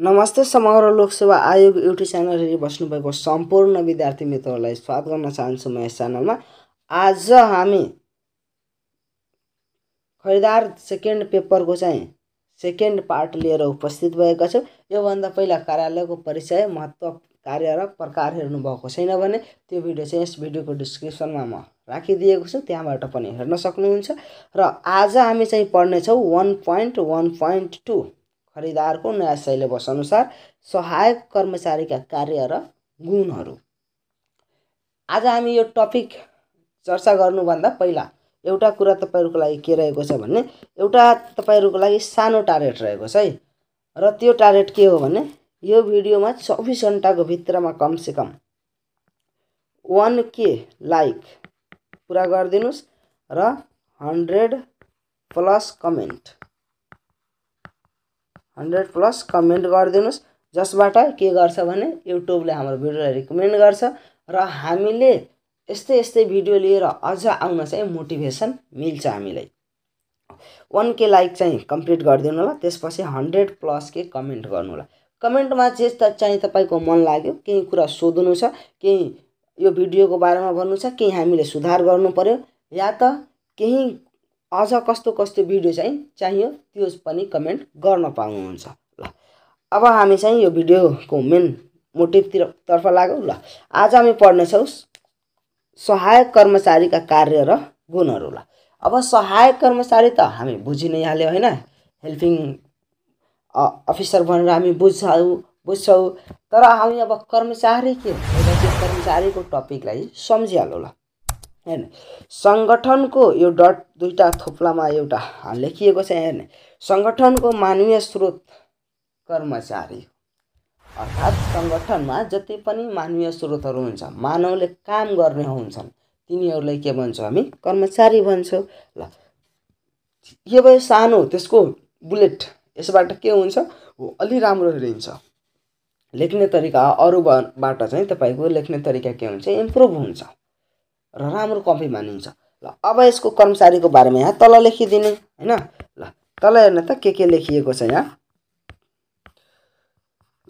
नमस्ते समग्र लोकसेवा आयोग युट्युब च्यानल हेरी बस्नुभएको सम्पूर्ण विद्यार्थी मित्रहरूलाई स्वागत गर्न चाहन्छु म यस च्यानलमा आज हामी खरिदार सेकेन्ड पेपरको चाहिँ सेकेन्ड पार्ट लिएर उपस्थित भएका छौँ योभन्दा पहिला कार्यालयको परिचय महत्त्व कार्य र प्रकार हेर्नुभएको छैन भने त्यो भिडियो चाहिँ यस भिडियोको डिस्क्रिप्सनमा म राखिदिएको छु त्यहाँबाट पनि हेर्न सक्नुहुन्छ र आज हामी चाहिँ पढ्नेछौँ one point one point two खरिदारको नयाँ सिलेबस अनुसार सहायक कर्मचारीका कार्य र गुणहरू आज हामी यो टपिक चर्चा गर्नुभन्दा पहिला एउटा कुरा तपाईँहरूको लागि के रहेको छ भने एउटा तपाईँहरूको लागि सानो टार्गेट रहेको छ है र त्यो टार्गेट के हो भने यो भिडियोमा चौबिस घन्टाको भित्रमा कमसेकम कम वान के लाइक पुरा गरिदिनुहोस् र hundred plus comment hundred plus comment गरिदिनुहोस् जसबाट के गर्छ भने युट्युबले हाम्रो भिडियोलाई रिकमेन्ड गर्छ र हामीले यस्तै यस्तै भिडियो लिएर अझ आउन चाहिँ मोटिभेसन मिल्छ हामीलाई वान के लाइक चाहिँ कम्प्लिट गरिदिनु होला त्यसपछि हन्ड्रेड प्लस के कमेन्ट गर्नु होला कमेन्टमा जे त चाहिँ तपाईँको मन लाग्यो केही कुरा सोध्नु छ केही यो भिडियोको बारेमा भन्नु छ केही हामीले सुधार गर्नु पऱ्यो या त केही अझ कस्तो कस्तो भिडियो चाहिँ चाहियो त्यो पनि कमेन्ट गर्न पाउनुहुन्छ ल अब हामी चाहिँ यो भिडियोको मेन मोटिभतिर तर्फ लागौँ ल आज हामी पढ्नेछौँ सहायक कर्मचारीका कार्य र गुणहरू ल अब सहायक कर्मचारी त हामी बुझि नै हाल्यो होइन हेल्पिङ अफिसर भनेर हामी बुझ्छौँ बुझ्छौँ तर हामी अब कर्मचारी के हो कर्मचारीको टपिकलाई सम्झिहालौँ ल हेर्ने सङ्गठनको यो डट दुईवटा थोप्लामा एउटा लेखिएको छ हेर्ने सङ्गठनको मानवीय स्रोत कर्मचारी अर्थात् सङ्गठनमा जति पनि मानवीय स्रोतहरू हुन्छ मानवले काम गर्ने हुन्छन् तिनीहरूलाई के भन्छौँ हामी कर्मचारी भन्छौँ ल यो भयो सानो त्यसको बुलेट यसबाट के हुन्छ हो अलि राम्रो रहन्छ लेख्ने तरिका अरूबाट चाहिँ तपाईँको लेख्ने तरिका के हुन्छ इम्प्रुभ हुन्छ र राम्रो कफी मानिन्छ ल अब यसको कर्मचारीको बारेमा यहाँ तल लेखिदिने होइन ल तल हेर्न त के के लेखिएको छ यहाँ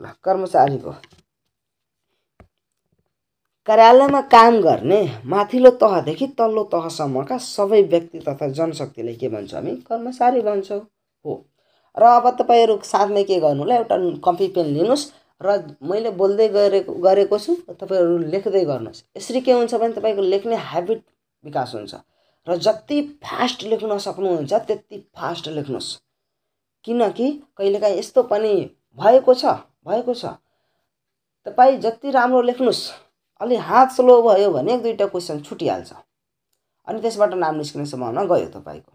ल कर्मचारीको कार्यालयमा काम गर्ने माथिल्लो तहदेखि तल्लो तहसम्मका सबै व्यक्ति तथा जनशक्तिलाई के भन्छ हामी कर्मचारी भन्छौँ हो र अब तपाईँहरू साथमै के गर्नुलाई एउटा कफी पेन लिनुहोस् र मैले बोल्दै गरेको गरेको छु र तपाईँहरू लेख्दै गर्नुहोस् यसरी के हुन्छ भने तपाईँको लेख्ने ह्याबिट विकास हुन्छ र जति फास्ट लेख्न सक्नुहुन्छ त्यति फास्ट लेख्नुहोस् किनकि कहिलेकाहीँ यस्तो पनि भएको छ भएको छ तपाईँ जति राम्रो लेख्नुहोस् अलि हात स्लो भयो भने एक दुईवटा क्वेसन छुटिहाल्छ अनि त्यसबाट नाम निस्किने सम्भावना गयो तपाईँको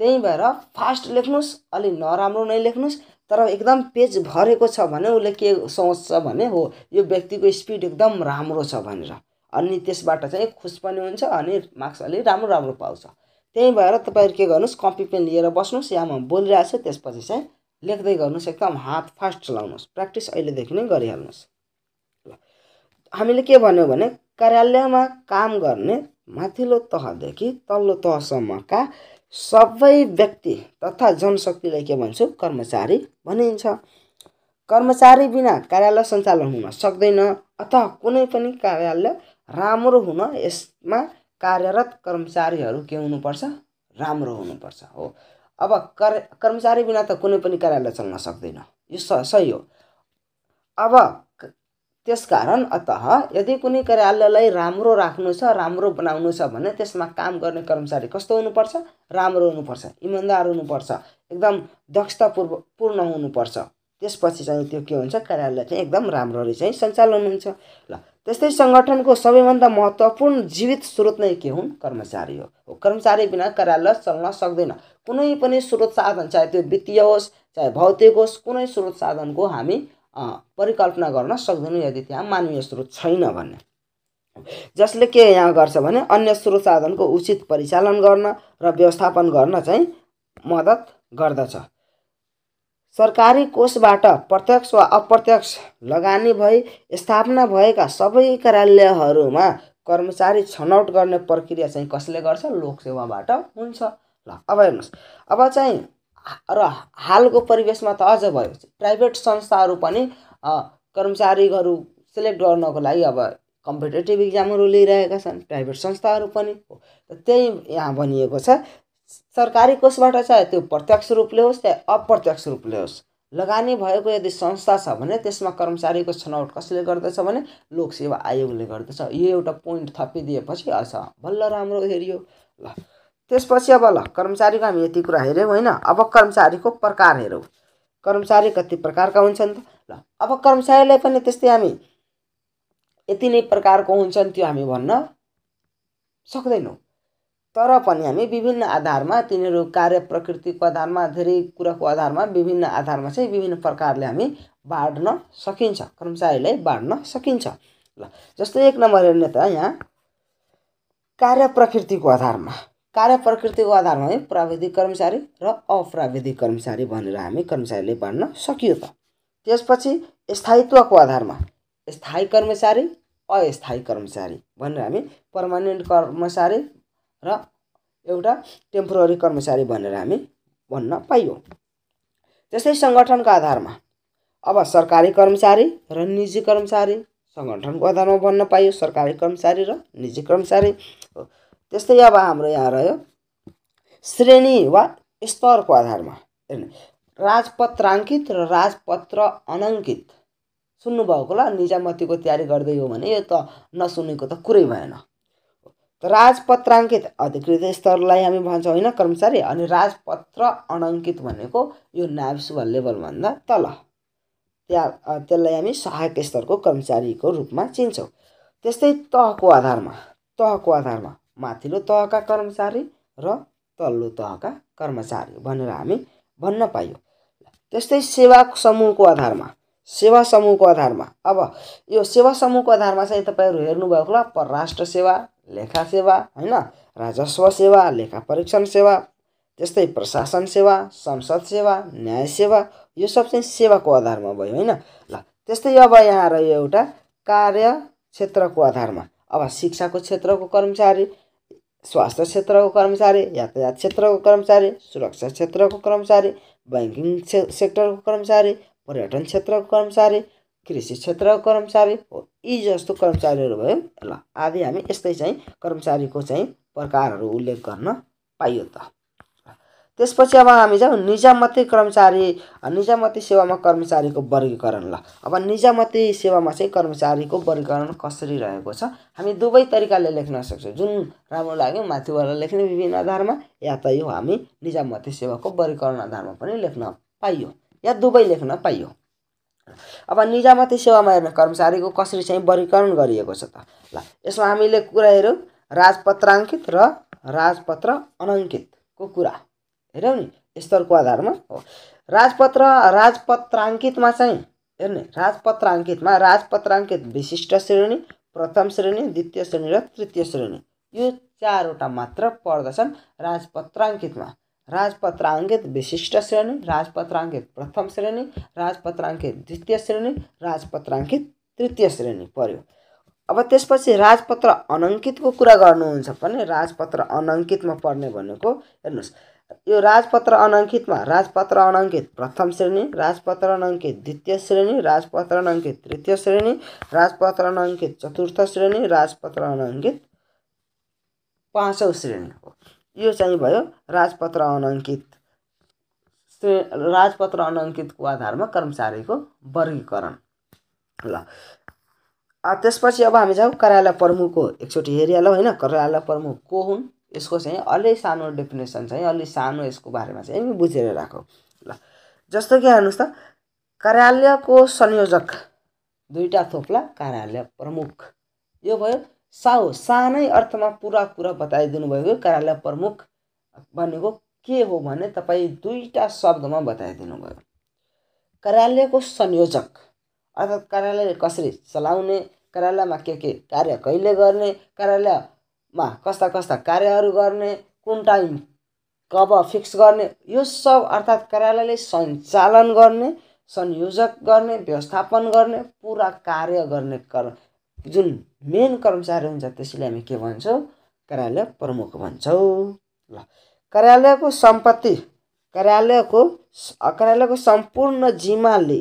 त्यही भएर फास्ट लेख्नुहोस् अलि नराम्रो नै लेख्नुहोस् तर एकदम पेज भरेको छ भने उसले के सोच्छ भने हो यो व्यक्तिको स्पिड एकदम राम्रो छ भनेर अनि त्यसबाट चाहिँ खुस पनि हुन्छ अनि मार्क्स अलिक राम्रो राम्रो पाउँछ त्यही भएर तपाईँहरू के गर्नुहोस् कपी पेन लिएर बस्नुहोस् या म बोलिरहेको छु त्यसपछि चाहिँ लेख्दै गर्नुहोस् एकदम हात फास्ट चलाउनुहोस् प्र्याक्टिस अहिलेदेखि नै गरिहाल्नुहोस् ल हामीले के भन्यो भने कार्यालयमा काम गर्ने माथिल्लो तहदेखि तल्लो तहसम्मका सबै व्यक्ति तथा जनशक्तिलाई के भन्छु कर्मचारी भनिन्छ कर्मचारी बिना कार्यालय सञ्चालन हुन सक्दैन अथवा कुनै पनि कार्यालय राम्रो हुन यसमा कार्यरत कर्मचारीहरू के हुनुपर्छ राम्रो हुनुपर्छ हो अब कर कर्मचारी बिना त कुनै पनि कार्यालय चल्न सक्दैन यो सही हो अब त्यसकारण अत यदि कुनै कार्यालयलाई राम्रो राख्नु छ राम्रो बनाउनु छ भने त्यसमा काम गर्ने कर्मचारी कस्तो हुनुपर्छ राम्रो हुनुपर्छ इमान्दार हुनुपर्छ एकदम दक्षतापूर्व पूर्ण हुनुपर्छ त्यसपछि चाहिँ त्यो के हुन्छ कार्यालय चाहिँ एकदम राम्ररी चाहिँ सञ्चालन हुन्छ ल त्यस्तै सङ्गठनको सबैभन्दा महत्त्वपूर्ण जीवित स्रोत नै के हुन् कर्मचारी हो कर्मचारी बिना कार्यालय चल्न सक्दैन कुनै पनि स्रोत साधन चाहे त्यो वित्तीय होस् चाहे भौतिक होस् कुनै स्रोत साधनको हामी परिकल्पना गर्न सक्दैनौँ यदि त्यहाँ मानवीय स्रोत छैन भने जसले के यहाँ गर्छ भने अन्य स्रोत साधनको उचित परिचालन गर्न र व्यवस्थापन गर्न चाहिँ मद्दत गर्दछ सरकारी कोषबाट प्रत्यक्ष वा अप्रत्यक्ष लगानी भई स्थापना भएका सबै कार्यालयहरूमा कर्मचारी छनौट गर्ने प्रक्रिया चाहिँ कसले गर्छ लोकसेवाबाट हुन्छ ल अब हेर्नुहोस् अब चाहिँ र हालको परिवेशमा त अझ भयो प्राइभेट संस्थाहरू पनि कर्मचारीहरू सेलेक्ट गर्नको लागि अब कम्पिटेटिभ इक्जामहरू लिइरहेका छन् प्राइभेट संस्थाहरू पनि त्यही यहाँ भनिएको छ सरकारी कोषबाट चाहे त्यो प्रत्यक्ष रूपले होस् चाहे अप्रत्यक्ष रूपले होस् लगानी भएको यदि संस्था छ भने त्यसमा कर्मचारीको छनौट कसले गर्दछ भने लोकसेवा आयोगले गर्दछ यो एउटा पोइन्ट थपिदिएपछि अझ बल्ल राम्रो हेरियो ल त्यसपछि अब ल कर्मचारीको हामी यति कुरा हेऱ्यौँ होइन अब कर्मचारीको प्रकार हेरौँ कर्मचारी कति प्रकारका हुन्छन् त ल अब कर्मचारीलाई पनि त्यस्तै हामी यति नै प्रकारको हुन्छन् त्यो हामी भन्न सक्दैनौँ तर पनि हामी विभिन्न आधारमा तिनीहरू कार्य प्रकृतिको आधारमा धेरै कुराको आधारमा विभिन्न आधारमा चाहिँ विभिन्न प्रकारले हामी बाँड्न सकिन्छ कर्मचारीलाई बाँड्न सकिन्छ ल जस्तै एक नम्बर हेर्ने त यहाँ कार्य प्रकृतिको आधारमा कार्य प्रकृतिको आधारमा है प्राविधिक कर्मचारी र अप्राविधिक कर्मचारी भनेर हामी कर्मचारीले बाँड्न सकियो त त्यसपछि स्थायित्वको आधारमा स्थायी कर्मचारी अस्थायी कर्मचारी भनेर हामी पर्मानेन्ट कर्मचारी र एउटा टेम्पोररी कर्मचारी भनेर हामी भन्न पाइयो त्यस्तै सङ्गठनको आधारमा अब सरकारी कर्मचारी र निजी कर्मचारी सङ्गठनको आधारमा भन्न पाइयो सरकारी कर्मचारी र निजी कर्मचारी त्यस्तै अब हाम्रो यहाँ रह्यो श्रेणी वा स्तरको आधारमा राजपत्राङ्कित र राजपत्र अनङ्कित सुन्नुभएको ल निजामतीको तयारी गर्दै हो भने यो त नसुनेको त कुरै भएन राजपत्राङ्कित अधिकृत स्तरलाई हामी भन्छौँ होइन कर्मचारी अनि राजपत्र अनङ्कित भनेको यो वा लेभलभन्दा तल त्यहाँ त्यसलाई हामी सहायक स्तरको कर्मचारीको रूपमा चिन्छौँ त्यस्तै तहको आधारमा तहको आधारमा माथिल्लो तहका कर्मचारी र तल्लो तहका कर्मचारी भनेर हामी भन्न पाइयो त्यस्तै सेवा समूहको आधारमा सेवा समूहको आधारमा अब यो सेवा समूहको आधारमा चाहिँ तपाईँहरू हेर्नुभएको होला परराष्ट्र सेवा लेखा सेवा होइन राजस्व सेवा लेखा परीक्षण सेवा त्यस्तै प्रशासन सेवा संसद सेवा न्याय सेवा यो सब चाहिँ सेवाको आधारमा भयो होइन ल त्यस्तै अब यहाँ रह्यो एउटा कार्य क्षेत्रको आधारमा अब शिक्षाको क्षेत्रको कर्मचारी स्वास्थ्य क्षेत्रको कर्मचारी यातायात क्षेत्रको कर्मचारी सुरक्षा क्षेत्रको कर्मचारी ब्याङ्किङ सेक्टरको कर्मचारी पर्यटन क्षेत्रको कर्मचारी कृषि क्षेत्रको कर्मचारी हो यी जस्तो कर्मचारीहरू भयो ल आदि हामी यस्तै चाहिँ कर्मचारीको चाहिँ प्रकारहरू उल्लेख गर्न पाइयो त त्यसपछि अब हामी जाउँ निजामती कर्मचारी निजामती सेवामा कर्मचारीको वर्गीकरण ल अब निजामती सेवामा चाहिँ कर्मचारीको वर्गीकरण कसरी रहेको छ हामी दुवै तरिकाले लेख्न सक्छौँ जुन राम्रो लाग्यो माथिबाट लेख्ने विभिन्न आधारमा या त यो हामी निजामती सेवाको वर्गीकरण आधारमा पनि लेख्न पाइयो या दुवै लेख्न पाइयो अब निजामती सेवामा हेर्ने कर्मचारीको कसरी चाहिँ वर्गीकरण गरिएको छ त ल यसमा हामीले कुरा हेऱ्यौँ राजपत्राङ्कित र राजपत्र अनङ्कितको कुरा हेऱ्यौ नि स्तरको आधारमा हो राजपत्र राजपत्राङ्कितमा चाहिँ हेर्ने राजपत्राङ्कितमा राजपत्राङ्कित विशिष्ट श्रेणी प्रथम श्रेणी द्वितीय श्रेणी र तृतीय श्रेणी यो चारवटा मात्र पर्दछन् राजपत्राङ्कितमा राजपत्राङ्कित विशिष्ट श्रेणी राजपत्राङ्कित प्रथम श्रेणी राजपत्राङ्कित द्वितीय श्रेणी राजपत्राङ्कित तृतीय श्रेणी पर्यो अब त्यसपछि राजपत्र अनङ्कितको कुरा गर्नुहुन्छ भने राजपत्र अनङ्कितमा पर्ने भनेको हेर्नुहोस् यो राजपत्र अनाङ्कितमा राजपत्र अनाङ्कित प्रथम श्रेणी राजपत्र अनाङ्कित द्वितीय श्रेणी राजपत्र अनङ्कित तृतीय श्रेणी राजपत्र अनङ्कित चतुर्थ श्रेणी राजपत्र अनाङ्कित पाँचौँ श्रेणी हो यो चाहिँ भयो राजपत्र अनाङ्कित राजपत्र अनाङ्कितको आधारमा कर्मचारीको वर्गीकरण ल त्यसपछि अब हामी जाउँ कार्यालय प्रमुखको एकचोटि हेरिहालौँ होइन कार्यालय प्रमुख को हुन् यसको चाहिँ अलि सानो डेफिनेसन चाहिँ अलि सानो यसको बारेमा चाहिँ बुझेर राखौँ ल जस्तो कि हेर्नुहोस् त कार्यालयको संयोजक दुईवटा थोप्ला कार्यालय प्रमुख यो भयो साउ सानै अर्थमा पुरा कुरा बताइदिनु भयो कार्यालय प्रमुख भनेको के हो भने तपाईँ दुईवटा शब्दमा बताइदिनु भयो कार्यालयको संयोजक अर्थात् कार्यालय कसरी चलाउने कार्यालयमा के के कार्य कहिले गर्ने कार्यालय मा कस्ता कस्ता कार्यहरू गर्ने कुन टाइम कब फिक्स गर्ने यो सब अर्थात् कार्यालयले सञ्चालन गर्ने संयोजक गर्ने व्यवस्थापन गर्ने पुरा कार्य गर्ने कर्म जुन मेन कर्मचारी हुन्छ त्यसैले हामी के भन्छौँ कार्यालय प्रमुख भन्छौँ ल कार्यालयको सम्पत्ति कार्यालयको कार्यालयको सम्पूर्ण जिम्माले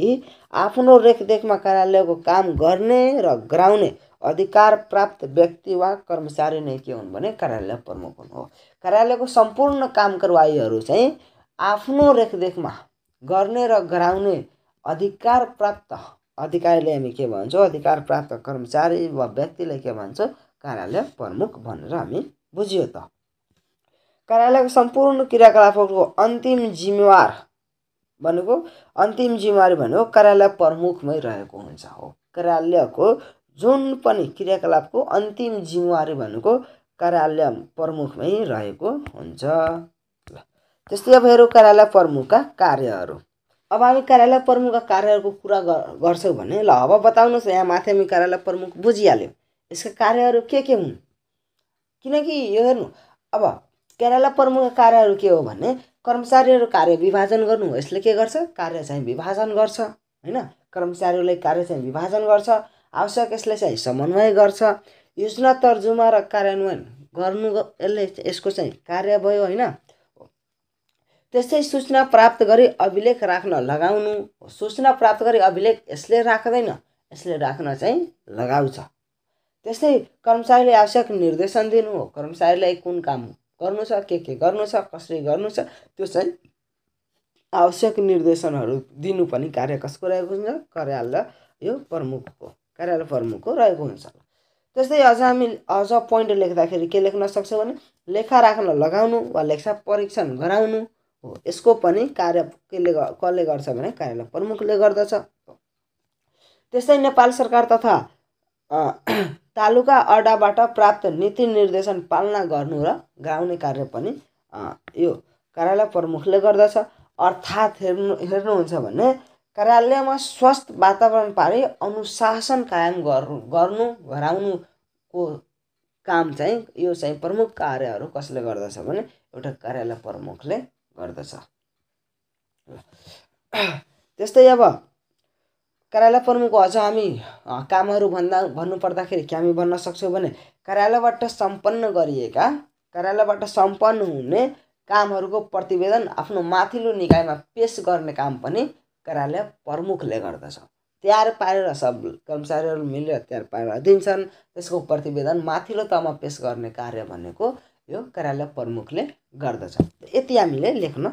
आफ्नो रेखदेखमा कार्यालयको काम गर्ने र गराउने अधिकार प्राप्त व्यक्ति वा कर्मचारी नै के हुन् भने कार्यालय प्रमुख हुनु हो कार्यालयको सम्पूर्ण काम कारवाहीहरू चाहिँ आफ्नो रेखदेखमा गर्ने र गराउने अधिकार प्राप्त अधिकारीले हामी के भन्छौँ अधिकार प्राप्त कर्मचारी वा व्यक्तिलाई के भन्छौँ कार्यालय प्रमुख भनेर हामी बुझियो त कार्यालयको सम्पूर्ण क्रियाकलापहरूको अन्तिम जिम्मेवार भनेको अन्तिम जिम्मेवारी भनेको कार्यालय प्रमुखमै रहेको हुन्छ हो कार्यालयको जुन पनि क्रियाकलापको अन्तिम जिम्मेवारी भनेको कार्यालय प्रमुखमै रहेको हुन्छ त्यस्तै अब हेरौँ कार्यालय प्रमुखका कार्यहरू अब हामी कार्यालय प्रमुखका कार्यहरूको कुरा गर्छौँ भने ल अब बताउनुहोस् यहाँ माथि हामी कार्यालय प्रमुख बुझिहाल्यौँ यसका कार्यहरू के के हुन् किनकि यो हेर्नु अब कार्यालय प्रमुखका कार्यहरू के हो भने कर्मचारीहरू कार्य विभाजन गर्नु हो यसले के गर्छ कार्य चाहिँ विभाजन गर्छ होइन कर्मचारीहरूलाई कार्य चाहिँ विभाजन गर्छ आवश्यक यसले चाहिँ समन्वय गर्छ योजना तर्जुमा र कार्यान्वयन गर्नु यसले यसको चाहिँ कार्य भयो होइन त्यस्तै सूचना प्राप्त गरी अभिलेख राख्न लगाउनु सूचना प्राप्त गरी अभिलेख यसले राख्दैन यसले राख्न चाहिँ लगाउँछ त्यस्तै कर्मचारीले आवश्यक निर्देशन दिनु हो कर्मचारीलाई कुन काम गर्नु छ के के गर्नु छ कसरी गर्नु छ त्यो चाहिँ आवश्यक निर्देशनहरू दिनु पनि कार्य कसको रहेको हुन्छ कार्यालय यो प्रमुखको कार्यालय प्रमुखको रहेको हुन्छ त्यस्तै अझ हामी अझ पोइन्ट लेख्दाखेरि के लेख्न सक्छौँ भने लेखा राख्न लगाउनु वा लेखा परीक्षण गराउनु हो यसको पनि कार्य केले कसले गर्छ भने कार्यालय प्रमुखले गर्दछ त्यस्तै नेपाल सरकार तथा तालुका अड्डाबाट प्राप्त नीति निर्देशन पालना गर्नु र गराउने कार्य पनि यो कार्यालय प्रमुखले गर्दछ अर्थात् हेर्नु हेर्नुहुन्छ भने कार्यालयमा स्वस्थ वातावरण पारी अनुशासन कायम गर्नु गर्नु गराउनुको काम चाहिँ यो चाहिँ प्रमुख कार्यहरू कसले गर्दछ भने एउटा कार्यालय प्रमुखले गर्दछ त्यस्तै अब कार्यालय प्रमुखको अझ हामी कामहरू भन्दा भन्नुपर्दाखेरि के हामी भन्न सक्छौँ भने कार्यालयबाट सम्पन्न गरिएका कार्यालयबाट सम्पन्न हुने कामहरूको प्रतिवेदन आफ्नो माथिल्लो निकायमा पेस गर्ने काम पनि कार्यालय प्रमुखले गर्दछ तयार पारेर सब कर्मचारीहरू मिलेर तयार पारेर दिन्छन् त्यसको प्रतिवेदन माथिल्लो तहमा पेस गर्ने कार्य भनेको यो कार्यालय प्रमुखले गर्दछ यति हामीले लेख्न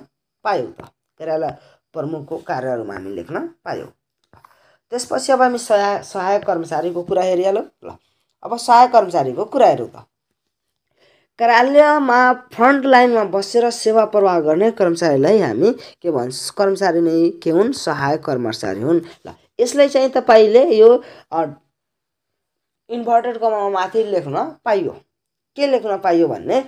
पायौँ त कार्यालय प्रमुखको कार्यहरूमा हामी लेख्न पायौँ त्यसपछि अब हामी सहायक सहायक कर्मचारीको कुरा हेरिहालौँ ल अब सहायक कर्मचारीको कुरा हेरौँ त कार्यालयमा फ्रन्ट लाइनमा बसेर सेवा प्रवाह गर्ने कर्मचारीलाई हामी के भन्छ कर्मचारी नै के हुन् सहायक कर्मचारी हुन् ल यसलाई चाहिँ तपाईँले यो इन्भर्टेड कमामा माथि लेख्न पाइयो के लेख्न पाइयो भन्ने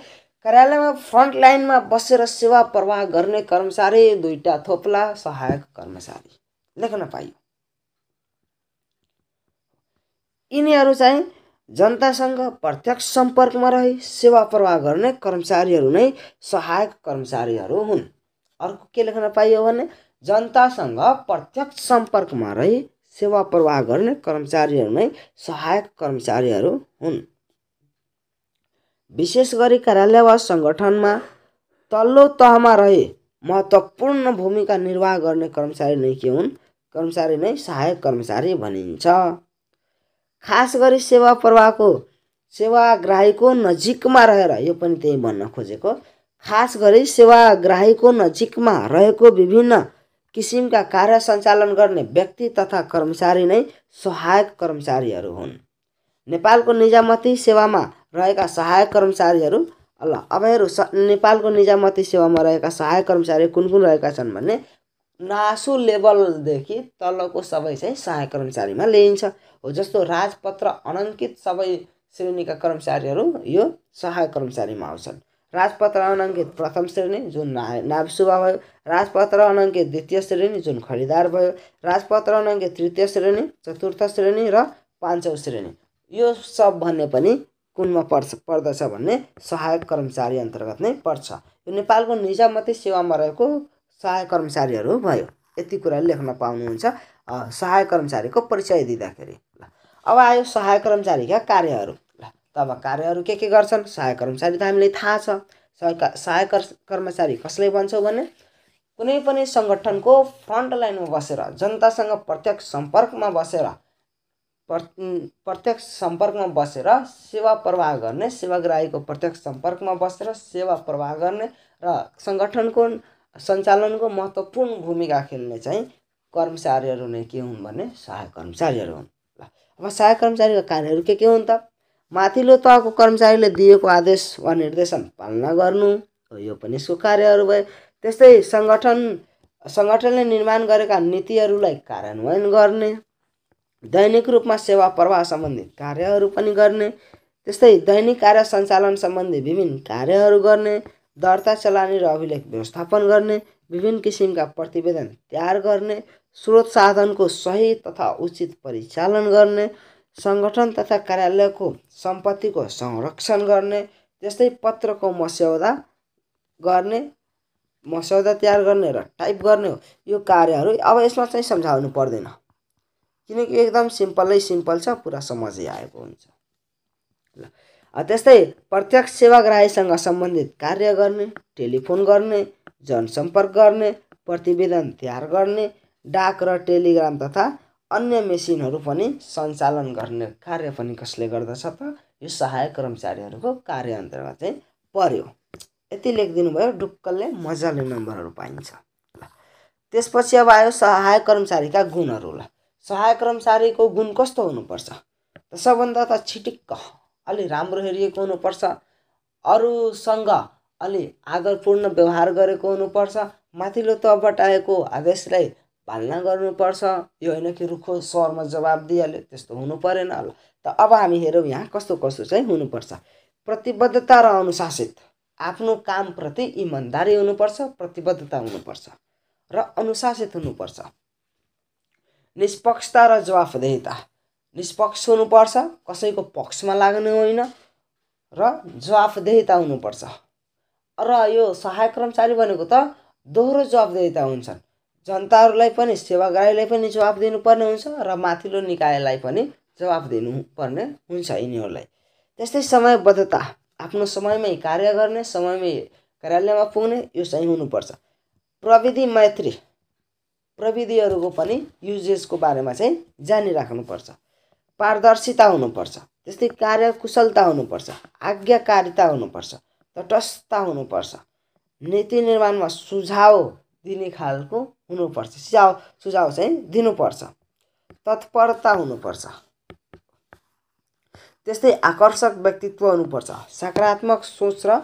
कार्यालयमा फ्रन्ट लाइनमा बसेर सेवा प्रवाह गर्ने कर्मचारी दुईवटा थोप्ला सहायक कर्मचारी लेख्न पाइयो यिनीहरू चाहिँ जनतासँग प्रत्यक्ष सम्पर्कमा रहे सेवा प्रवाह गर्ने कर्मचारीहरू नै सहायक कर्मचारीहरू हुन् अर्को के लेख्न पाइयो भने जनतासँग प्रत्यक्ष सम्पर्कमा रहे सेवा प्रवाह गर्ने कर्मचारीहरू नै सहायक कर्मचारीहरू हुन् विशेष गरी कार्यालय वा सङ्गठनमा तल्लो तहमा रहे महत्त्वपूर्ण भूमिका निर्वाह गर्ने कर्मचारी नै के हुन् कर्मचारी नै सहायक कर्मचारी भनिन्छ खास गरी सेवा प्रवाहको सेवाग्राहीको नजिकमा रहेर यो पनि त्यही भन्न खोजेको खास गरी सेवाग्राहीको नजिकमा रहेको विभिन्न किसिमका कार्य सञ्चालन गर्ने व्यक्ति तथा कर्मचारी नै सहायक कर्मचारीहरू हुन् नेपालको निजामती सेवामा रहेका सहायक कर्मचारीहरू हेरौँ अबहरू नेपालको निजामती सेवामा रहेका सहायक कर्मचारी कुन कुन रहेका छन् भने नासु लेभलदेखि तलको सबै चाहिँ सहायक कर्मचारीमा ल्याइन्छ हो जस्तो राजपत्र अनङ्कित सबै श्रेणीका कर्मचारीहरू यो सहायक कर्मचारीमा आउँछन् राजपत्र अनङ्कित प्रथम श्रेणी जुन नाभ सुभा भयो राजपत्र अनङ्कित द्वितीय श्रेणी जुन खरिदार भयो राजपत्र अनङ्कित तृतीय श्रेणी चतुर्थ श्रेणी र पाँचौँ श्रेणी यो सब भन्ने पनि कुनमा पर्छ पर्दछ भन्ने सहायक कर्मचारी अन्तर्गत नै पर्छ यो नेपालको निजामती सेवामा रहेको सहायक कर्मचारीहरू भयो यति कुरा लेख्न पाउनुहुन्छ सहायक कर्मचारीको परिचय दिँदाखेरि ल अब आयो सहायक कर्मचारीका कार्यहरू ल तब कार्यहरू के के गर्छन् सहायक कर्मचारी त हामीलाई थाहा छ सहायक कर्मचारी कसले भन्छौँ भने कुनै पनि सङ्गठनको फ्रन्ट लाइनमा बसेर जनतासँग प्रत्यक्ष सम्पर्कमा बसेर प्रत्यक्ष सम्पर्कमा बसेर सेवा प्रवाह गर्ने सेवाग्राहीको प्रत्यक्ष सम्पर्कमा बसेर सेवा प्रवाह गर्ने र सङ्गठनको सञ्चालनको महत्त्वपूर्ण भूमिका खेल्ने चाहिँ कर्मचारीहरू नै के हुन् भने सहायक कर्मचारीहरू हुन् ल अब सहायक कर्मचारीको कार्यहरू के के हुन् त माथिल्लो तहको कर्मचारीले दिएको आदेश वा निर्देशन पालना गर्नु यो पनि यसको कार्यहरू भयो त्यस्तै सङ्गठन सङ्गठनले निर्माण गरेका नीतिहरूलाई कार्यान्वयन गर्ने दैनिक रूपमा सेवा प्रवाह सम्बन्धी कार्यहरू पनि गर्ने त्यस्तै दैनिक कार्य सञ्चालन सम्बन्धी विभिन्न कार्यहरू गर्ने दर्ता चलानी र अभिलेख व्यवस्थापन गर्ने विभिन्न किसिमका प्रतिवेदन तयार गर्ने स्रोत साधनको सही तथा उचित परिचालन गर्ने सङ्गठन तथा कार्यालयको सम्पत्तिको संरक्षण गर्ने त्यस्तै पत्रको मस्यौदा गर्ने मस्यौदा तयार गर्ने र टाइप गर्ने हो यो कार्यहरू अब यसमा चाहिँ सम्झाउनु पर्दैन किनकि एकदम सिम्पलै सिम्पल छ पुरा समझै आएको हुन्छ ल त्यस्तै प्रत्यक्ष सेवाग्राहीसँग सम्बन्धित कार्य गर्ने टेलिफोन गर्ने जनसम्पर्क गर्ने प्रतिवेदन तयार गर्ने डाक र टेलिग्राम तथा अन्य मेसिनहरू पनि सञ्चालन गर्ने कार्य पनि कसले गर्दछ त यो सहायक कर्मचारीहरूको कार्य अन्तर्गत चाहिँ पर्यो यति लेखिदिनु भयो डुक्कलले मजाले नम्बरहरू पाइन्छ त्यसपछि अब आयो सहायक कर्मचारीका गुणहरू ल सहायक कर्मचारीको गुण कस्तो हुनुपर्छ सबभन्दा त छिटिक्क अलि राम्रो हेरिएको हुनुपर्छ अरूसँग अलि आदरपूर्ण व्यवहार गरेको हुनुपर्छ माथिल्लो तहबाट आएको आदेशलाई पालना गर्नुपर्छ यो होइन कि रुखो स्वरमा जवाब दिइहाल्यो त्यस्तो हुनु परेन होला त अब हामी हेरौँ यहाँ कस्तो कस्तो चाहिँ हुनुपर्छ प्रतिबद्धता र अनुशासित आफ्नो कामप्रति इमान्दारी हुनुपर्छ प्रतिबद्धता हुनुपर्छ र अनुशासित हुनुपर्छ निष्पक्षता र जवाफदेहिता निष्पक्ष हुनुपर्छ कसैको पक्षमा लाग्ने होइन र जवाफदेहिता हुनुपर्छ र यो सहायक कर्मचारी भनेको त दोहोरो जवाबदेता हुन्छन् जनताहरूलाई पनि सेवाग्राहीलाई पनि जवाब दिनुपर्ने हुन्छ र माथिल्लो निकायलाई पनि जवाब दिनुपर्ने हुन्छ यिनीहरूलाई त्यस्तै समयबद्धता आफ्नो समयमै कार्य गर्ने समयमै कार्यालयमा पुग्ने यो चाहिँ हुनुपर्छ प्रविधि मैत्री प्रविधिहरूको पनि युजेसको बारेमा चाहिँ जानिराख्नुपर्छ पारदर्शिता हुनुपर्छ त्यस्तै कार्यकुशलता हुनुपर्छ आज्ञाकारिता हुनुपर्छ तटस्थ हुनुपर्छ नीति निर्माणमा सुझाव दिने खालको हुनुपर्छ सुझाव सुझाव चाहिँ दिनुपर्छ तत्परता हुनुपर्छ त्यस्तै आकर्षक व्यक्तित्व हुनुपर्छ सकारात्मक सोच र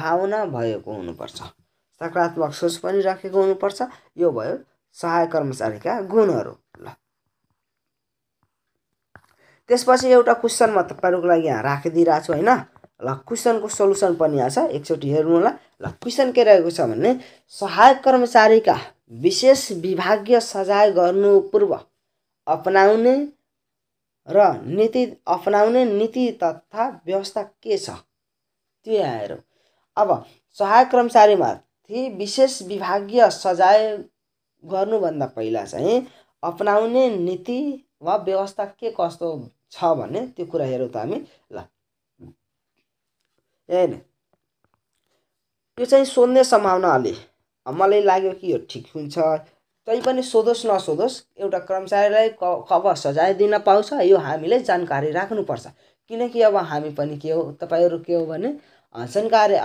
भावना भएको हुनुपर्छ सकारात्मक सोच पनि राखेको हुनुपर्छ यो भयो सहायक कर्मचारीका गुणहरू ल त्यसपछि एउटा क्वेसन म तपाईँहरूको लागि यहाँ राखिदिइरहेको छु होइन ल क्वेसनको सल्युसन पनि आएछ एकचोटि हेर्नु होला ल क्वेसन के रहेको छ भने सहायक कर्मचारीका विशेष विभागीय सजाय गर्नु पूर्व अपनाउने र नीति अपनाउने नीति तथा व्यवस्था के छ त्यो आएर अब सहायक कर्मचारीमाथि विशेष विभागीय सजाय गर्नुभन्दा पहिला चाहिँ अपनाउने नीति वा व्यवस्था के कस्तो छ भने त्यो कुरा हेरौँ त हामी ल होइन यो चाहिँ सोध्ने सम्भावनाहरूले मलाई लाग्यो कि यो ठिक हुन्छ तै पनि सोधोस् नसोधोस् एउटा कर्मचारीलाई क कब सजाय दिन पाउँछ यो हामीले जानकारी राख्नुपर्छ किनकि अब हामी पनि के हो तपाईँहरू के हो भने जानकारी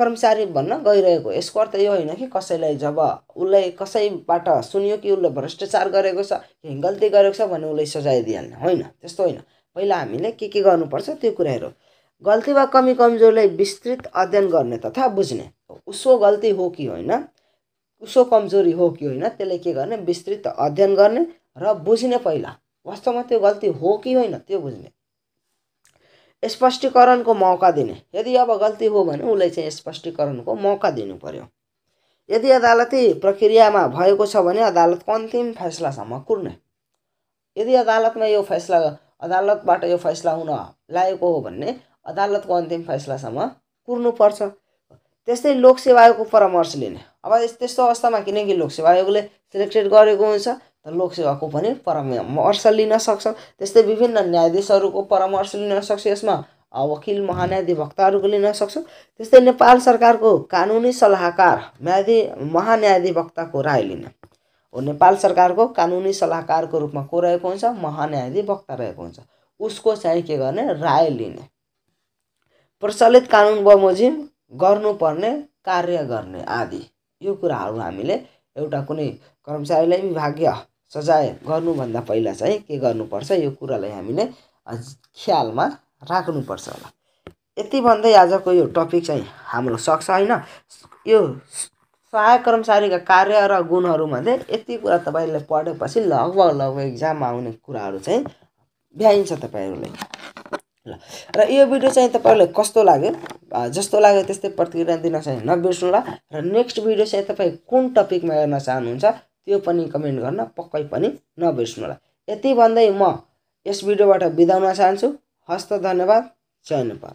कर्मचारी भन्न गइरहेको यसको अर्थ यो होइन कि कसैलाई जब उसलाई कसैबाट सुन्यो कि उसले भ्रष्टाचार गरेको छ गल्ती गरेको छ भने उसलाई सजाय दिइहाल्ने होइन त्यस्तो होइन पहिला हामीले के के गर्नुपर्छ त्यो कुराहरू गल्ती वा कमी कमजोरलाई विस्तृत अध्ययन गर्ने तथा बुझ्ने उसको गल्ती हो कि होइन उसको कमजोरी हो कि होइन त्यसलाई के गर्ने विस्तृत अध्ययन गर्ने र बुझ्ने पहिला वास्तवमा त्यो गल्ती हो कि होइन त्यो बुझ्ने स्पष्टीकरणको मौका दिने यदि अब गल्ती हो भने उसलाई चाहिँ स्पष्टीकरणको मौका दिनु पर्यो यदि अदालती प्रक्रियामा भएको छ भने अदालतको अन्तिम फैसलासम्म कुर्ने यदि अदालतमा यो फैसला अदालतबाट यो फैसला हुन लागेको हो भने अदालतको अन्तिम फैसलासम्म पुर्नुपर्छ त्यस्तै लोकसेवा आयोगको परामर्श लिने अब त्यस्तो अवस्थामा किनकि लोकसेवा आयोगले सिलेक्टेड गरेको हुन्छ त लोकसेवाको पनि परामर्श लिन सक्छ त्यस्तै विभिन्न न्यायाधीशहरूको परामर्श लिन सक्छ यसमा वकिल महान्याधिवक्ताहरूको लिन सक्छ त्यस्तै नेपाल सरकारको कानुनी सल्लाहकार न्यायाधि महान्यायाधिवक्ताको राय लिन नेपाल सरकारको कानुनी सल्लाहकारको रूपमा को रहेको हुन्छ महान्यायाधिवक्ता रहेको हुन्छ उसको चाहिँ के गर्ने राय लिने प्रचलित कानुन बमोजिम गर्नुपर्ने कार्य गर्ने आदि यो कुराहरू हामीले एउटा कुनै कर्मचारीलाई विभागीय सजाय गर्नुभन्दा पहिला चाहिँ के गर्नुपर्छ यो कुरालाई हामीले ख्यालमा राख्नुपर्छ होला यति भन्दै आजको यो टपिक चाहिँ हाम्रो सक्छ होइन यो सहायक कर्मचारीका कार्य र गुणहरूमध्ये यति कुरा तपाईँले पढेपछि लगभग लगभग इक्जाममा आउने कुराहरू चाहिँ भ्याइन्छ तपाईँहरूलाई ल र यो भिडियो चाहिँ तपाईँहरूलाई कस्तो लाग्यो जस्तो लाग्यो त्यस्तै प्रतिक्रिया दिन चाहिँ नबिर्सनु र नेक्स्ट भिडियो चाहिँ तपाईँ कुन टपिकमा हेर्न चाहनुहुन्छ त्यो पनि कमेन्ट गर्न पक्कै पनि नबिर्सनु होला यति भन्दै म यस भिडियोबाट बिदाउन चाहन्छु हस्त धन्यवाद जय नेपाल